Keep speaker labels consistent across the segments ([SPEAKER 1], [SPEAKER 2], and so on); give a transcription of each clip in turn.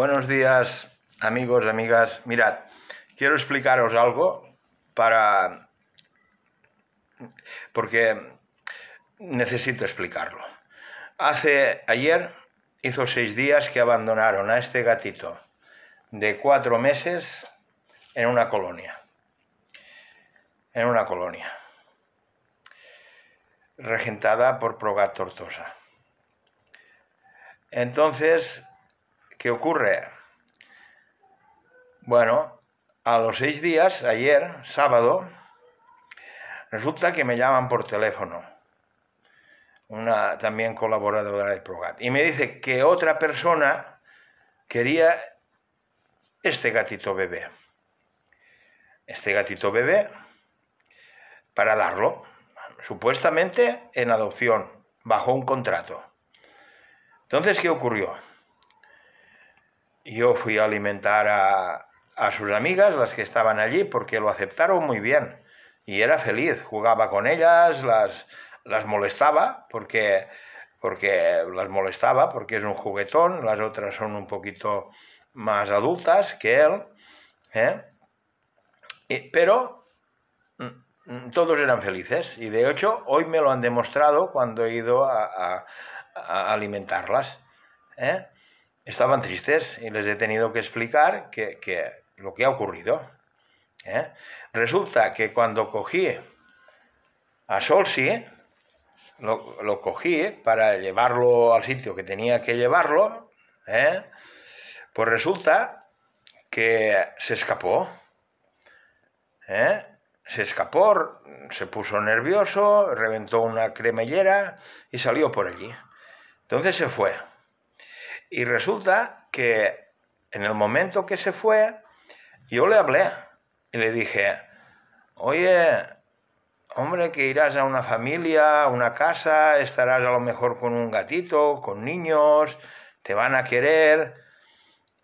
[SPEAKER 1] Buenos días, amigos, amigas. Mirad, quiero explicaros algo para... porque necesito explicarlo. Hace ayer hizo seis días que abandonaron a este gatito de cuatro meses en una colonia. En una colonia. Regentada por proga Tortosa. Entonces, ¿Qué ocurre? Bueno, a los seis días, ayer, sábado, resulta que me llaman por teléfono, una también colaboradora de Progat, y me dice que otra persona quería este gatito bebé. Este gatito bebé para darlo, supuestamente en adopción, bajo un contrato. Entonces, ¿qué ocurrió? Yo fui a alimentar a, sus amigas, las que estaban allí, porque lo aceptaron muy bien. Y era feliz, jugaba con ellas, las, las molestaba, porque, porque las molestaba, porque es un juguetón, las otras son un poquito más adultas que él. ¿eh? pero mm, mm, todos eran felices y de hecho hoy me lo han demostrado cuando he ido a, a, a alimentarlas. ¿eh? estaban tristes y les he tenido que explicar que, lo que ha ocurrido. ¿eh? Resulta que cuando cogí a Solsi, lo, cogí para llevarlo al sitio que tenía que llevarlo, ¿eh? pues resulta que se escapó. ¿eh? Se escapó, se puso nervioso, reventó una cremallera y salió por allí. Entonces se fue. Y resulta que en el momento que se fue, yo le hablé y le dije, oye, hombre, que irás a una familia, a una casa, estarás a lo mejor con un gatito, con niños, te van a querer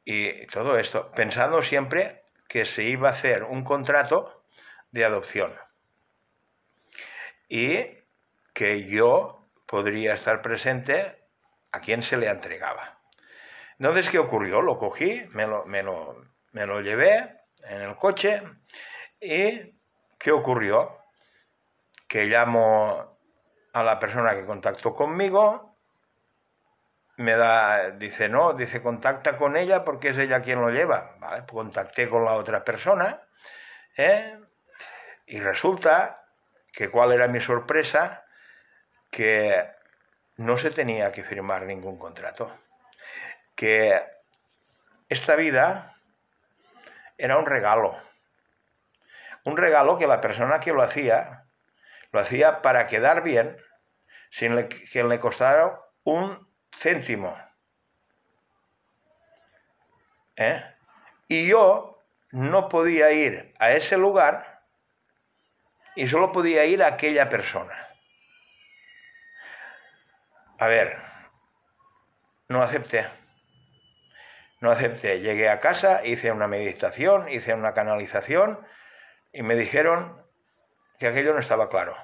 [SPEAKER 1] y todo esto, pensando siempre que se iba a hacer un contrato de adopción y que yo podría estar presente a quien se le entregaba. Entonces, ¿qué ocurrió? Lo cogí, me lo, me lo, llevé en el coche y ¿qué ocurrió? Que llamo a la persona que contactó conmigo, me da, dice no, dice contacta con ella porque es ella quien lo lleva, pues contacté con la otra persona ¿eh? y resulta que cuál era mi sorpresa, que no se tenía que firmar ningún contrato que esta vida era un regalo. Un regalo que la persona que lo hacía, lo hacía para quedar bien, sin que le costara un céntimo. ¿Eh? Y yo no podía ir a ese lugar y solo podía ir a aquella persona. A ver, no acepté. No acepté. Llegué a casa, hice una meditación, hice una canalización y me dijeron que aquello no estaba claro.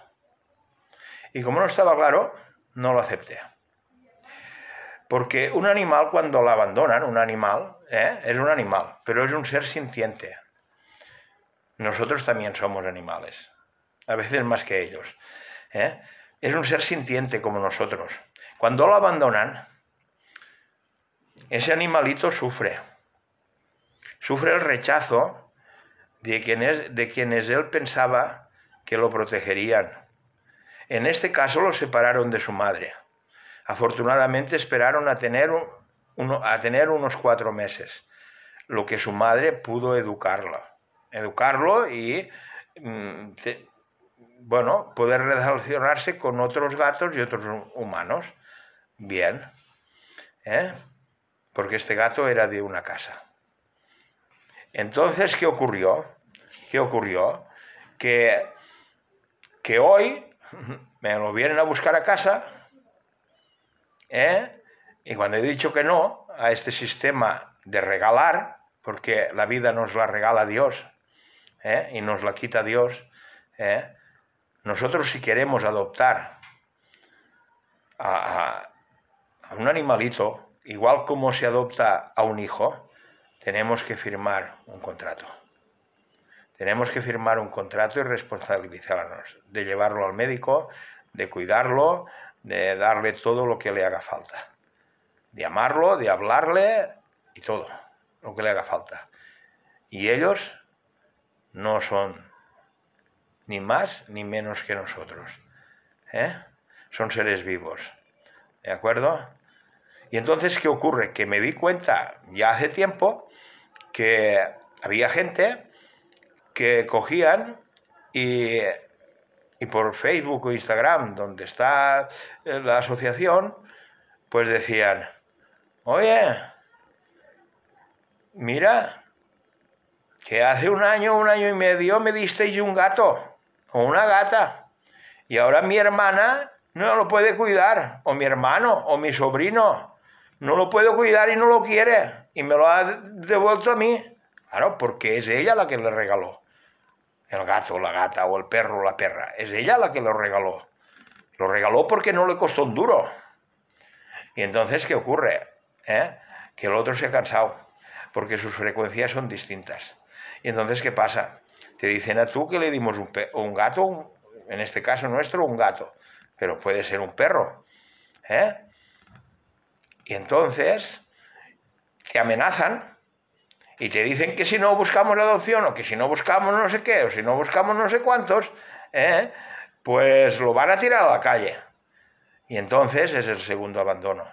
[SPEAKER 1] Y como no estaba claro, no lo acepté. Porque un animal cuando lo abandonan, un animal, ¿eh? es un animal, pero es un ser sintiente. Nosotros también somos animales, a veces más que ellos. ¿eh? Es un ser sintiente como nosotros. Cuando lo abandonan, ese animalito sufre. Sufre el rechazo de, de quienes él pensaba que lo protegerían. En este caso lo separaron de su madre. Afortunadamente esperaron a tener, a tener unos cuatro meses, lo que su madre pudo educarlo. Educarlo y mm, bueno, poder relacionarse con otros gatos y otros humanos. Bien. ¿Eh? porque este gato era de una casa. Entonces, ¿qué ocurrió? ¿Qué ocurrió? Que, que hoy me lo vienen a buscar a casa, ¿eh? y cuando he dicho que no a este sistema de regalar, porque la vida nos la regala Dios, ¿eh? y nos la quita Dios, ¿eh? nosotros si queremos adoptar a, a un animalito, igual como se adopta a un hijo, tenemos que firmar un contrato. Tenemos que firmar un contrato y responsabilizarnos de llevarlo al médico, de cuidarlo, de darle todo lo que le haga falta. De amarlo, de hablarle y todo lo que le haga falta. Y ellos no son ni más ni menos que nosotros. ¿eh? Son seres vivos. ¿De acuerdo? Y entonces, ¿qué ocurre? Que me di cuenta ya hace tiempo que había gente que cogían y, por Facebook o Instagram, donde está eh, la asociación, pues decían, oye, mira, que hace un año, un año y medio me disteis un gato o una gata y ahora mi hermana no lo puede cuidar, o mi hermano, o mi sobrino, no lo puedo cuidar y no lo quiere y me lo ha devuelto a mí. Claro, porque es ella la que le regaló. El gato, la gata o el perro, la perra. Es ella la que lo regaló. Lo regaló porque no le costó un duro. Y entonces, ¿qué ocurre? ¿Eh? Que el otro se ha cansado porque sus frecuencias son distintas. Y entonces, ¿qué pasa? Te dicen a tú que le dimos un, un gato, en este caso nuestro, un gato, pero puede ser un perro. ¿Eh? Y entonces te amenazan y te dicen que si no buscamos la adopción o que si no buscamos no sé qué o si no buscamos no sé cuántos, ¿eh? pues lo van a tirar a la calle. Y entonces es el segundo abandono.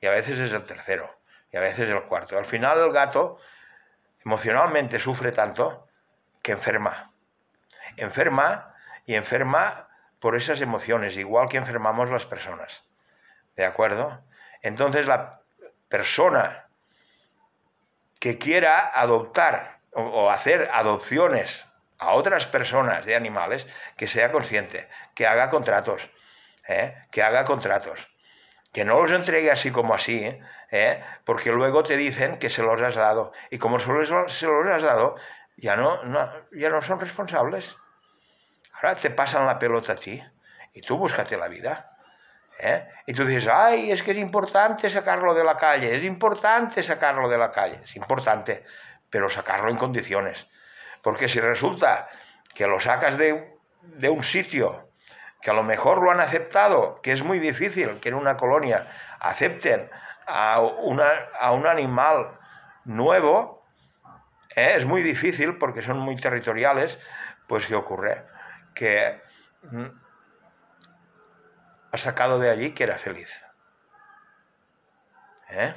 [SPEAKER 1] Y a veces es el tercero. Y a veces el cuarto. Al final el gato emocionalmente sufre tanto que enferma. Enferma y enferma por esas emociones, igual que enfermamos las personas. ¿De acuerdo? Entonces la persona que quiera adoptar o, hacer adopciones a otras personas de animales, que sea consciente, que haga contratos, ¿eh? que haga contratos, que no los entregue así como así, ¿eh? porque luego te dicen que se los has dado, y como solo se los has dado, ya no, ya no son responsables. Ahora te pasan la pelota a ti, y tú búscate la vida. ¿Eh? Y tú dices, ay, es que es importante sacarlo de la calle, es importante sacarlo de la calle, es importante, pero sacarlo en condiciones. Porque si resulta que lo sacas de, un sitio que a lo mejor lo han aceptado, que es muy difícil que en una colonia acepten a, un animal nuevo, ¿eh? es muy difícil porque son muy territoriales, pues ¿qué ocurre? Que mm, sacado de allí que era feliz. ¿Eh?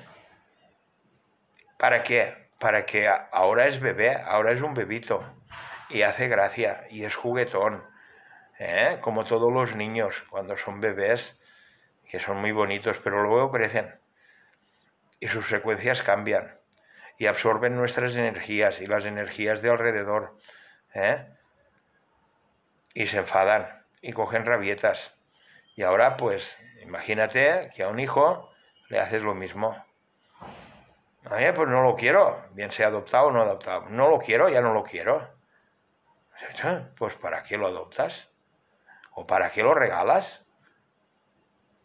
[SPEAKER 1] ¿Para qué? Para que ahora es bebé, ahora es un bebito y hace gracia y es juguetón, ¿eh? como todos los niños cuando son bebés, que son muy bonitos, pero luego crecen y sus secuencias cambian y absorben nuestras energías y las energías de alrededor ¿eh? y se enfadan y cogen rabietas y ahora, pues, imagínate que a un hijo le haces lo mismo. pues no lo quiero, bien sea adoptado o no adoptado. No lo quiero, ya no lo quiero. Pues, ¿para qué lo adoptas? ¿O para qué lo regalas?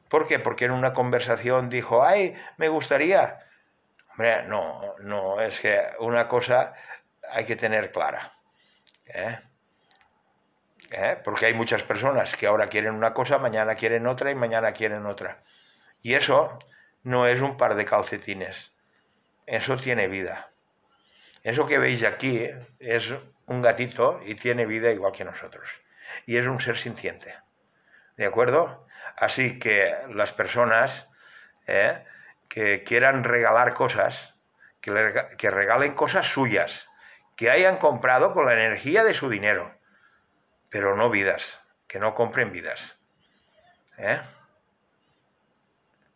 [SPEAKER 1] ¿Por qué? Porque en una conversación dijo, ay, me gustaría. Hombre, no, no, es que una cosa hay que tener clara. ¿eh? ¿Eh? porque hay muchas personas que ahora quieren una cosa, mañana quieren otra y mañana quieren otra. Y eso no es un par de calcetines, eso tiene vida. Eso que veis aquí es un gatito y tiene vida igual que nosotros. Y es un ser sintiente. ¿De acuerdo? Así que las personas ¿eh? que quieran regalar cosas, que regalen cosas suyas, que hayan comprado con la energía de su dinero pero no vidas, que no compren vidas. ¿eh?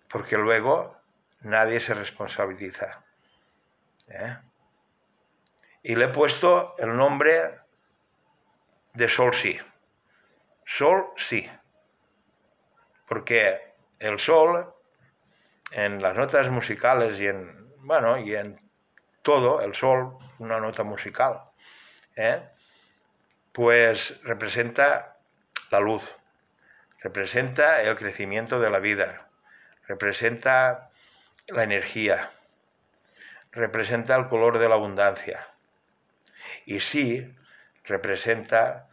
[SPEAKER 1] Porque luego nadie se responsabiliza. ¿eh? Y le he puesto el nombre de Sol Sí. Sol Sí. Porque el sol en las notas musicales y en, bueno, y en todo, el sol, una nota musical, ¿eh? pues representa la luz, representa el crecimiento de la vida, representa la energía, representa el color de la abundancia y sí representa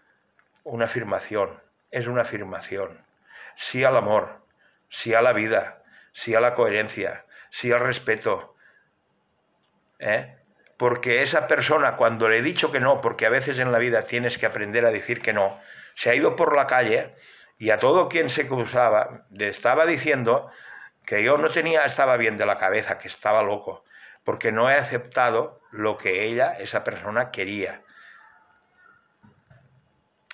[SPEAKER 1] una afirmación, es una afirmación, sí al amor, sí a la vida, sí a la coherencia, sí al respeto. ¿Eh? porque esa persona cuando le he dicho que no, porque a veces en la vida tienes que aprender a decir que no, se ha ido por la calle y a todo quien se cruzaba le estaba diciendo que yo no tenía, estaba bien de la cabeza, que estaba loco, porque no he aceptado lo que ella, esa persona, quería.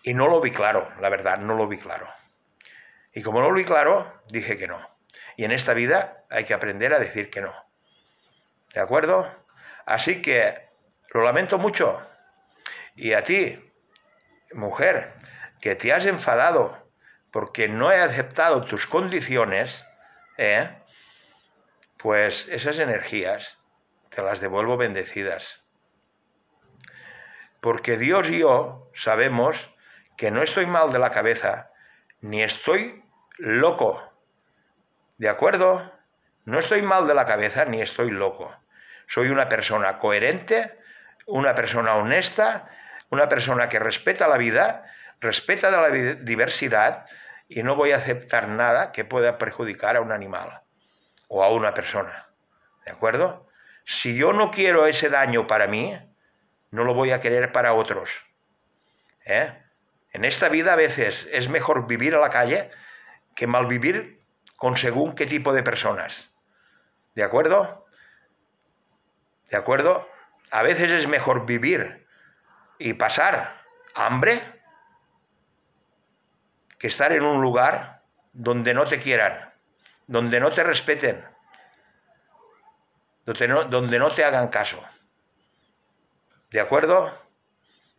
[SPEAKER 1] Y no lo vi claro, la verdad, no lo vi claro. Y como no lo vi claro, dije que no. Y en esta vida hay que aprender a decir que no. ¿De acuerdo? Así que lo lamento mucho. Y a ti, mujer, que te has enfadado porque no he aceptado tus condiciones, ¿eh? pues esas energías te las devuelvo bendecidas. Porque Dios y yo sabemos que no estoy mal de la cabeza, ni estoy loco. ¿De acuerdo? No estoy mal de la cabeza, ni estoy loco. Soy una persona coherente, una persona honesta, una persona que respeta la vida, respeta la diversidad y no voy a aceptar nada que pueda perjudicar a un animal o a una persona. ¿De acuerdo? Si yo no quiero ese daño para mí, no lo voy a querer para otros. ¿eh? En esta vida a veces es mejor vivir a la calle que malvivir con según qué tipo de personas. ¿De acuerdo? ¿De acuerdo? A veces es mejor vivir y pasar hambre que estar en un lugar donde no te quieran, donde no te respeten, donde no, te hagan caso. ¿De acuerdo?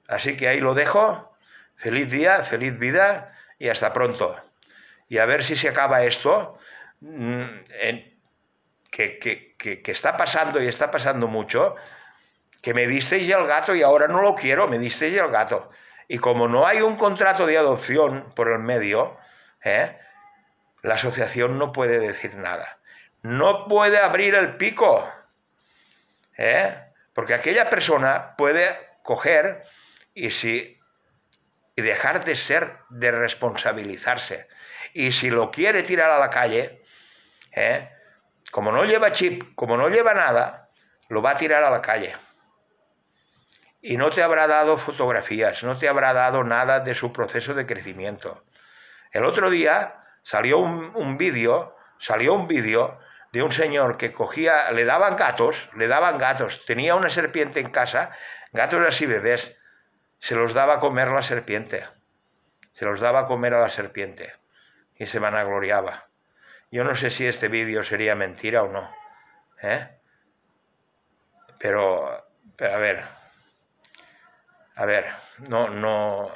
[SPEAKER 1] Así que ahí lo dejo. Feliz día, feliz vida y hasta pronto. Y a ver si se acaba esto. Mm, que, está pasando y está pasando mucho, que me disteis ya el gato y ahora no lo quiero, me disteis el gato. Y como no hay un contrato de adopción por el medio, ¿eh? la asociación no puede decir nada. No puede abrir el pico. ¿eh? Porque aquella persona puede coger y, si, y dejar de ser, de responsabilizarse. Y si lo quiere tirar a la calle, ¿eh? como no lleva chip, como no lleva nada, lo va a tirar a la calle. Y no te habrá dado fotografías, no te habrá dado nada de su proceso de crecimiento. El otro día salió un, vídeo, salió un vídeo de un señor que cogía, le daban gatos, le daban gatos, tenía una serpiente en casa, gatos y bebés, se los daba a comer la serpiente, se los daba a comer a la serpiente y se vanagloriaba. Yo no sé si este vídeo sería mentira o no. ¿eh? Pero, a ver. A ver, no, no,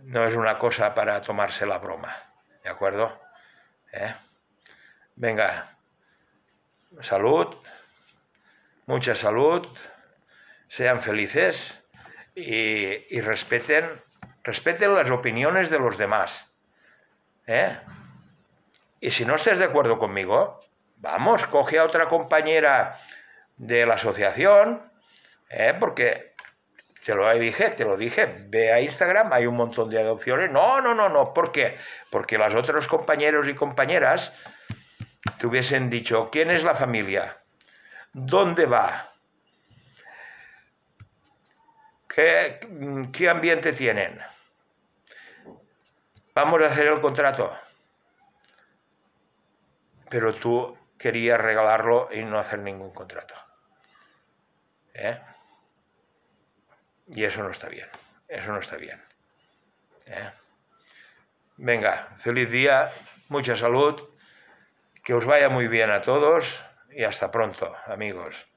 [SPEAKER 1] no es una cosa para tomarse la broma. ¿De acuerdo? ¿Eh? Venga, salud, mucha salud, sean felices y, respeten, respeten las opiniones de los demás. ¿Eh? Y si no estás de acuerdo conmigo, vamos, coge a otra compañera de la asociación, ¿eh? porque te lo dije, te lo dije, ve a Instagram, hay un montón de adopciones. No, no, no, no, ¿por qué? Porque los otros compañeros y compañeras te hubiesen dicho, ¿quién es la familia? ¿Dónde va? qué ambiente tienen? Vamos a hacer el contrato pero tú querías regalarlo y no hacer ningún contrato. ¿Eh? Y eso no está bien, eso no está bien. ¿eh? Venga, feliz día, mucha salud, que os vaya muy bien a todos y hasta pronto, amigos.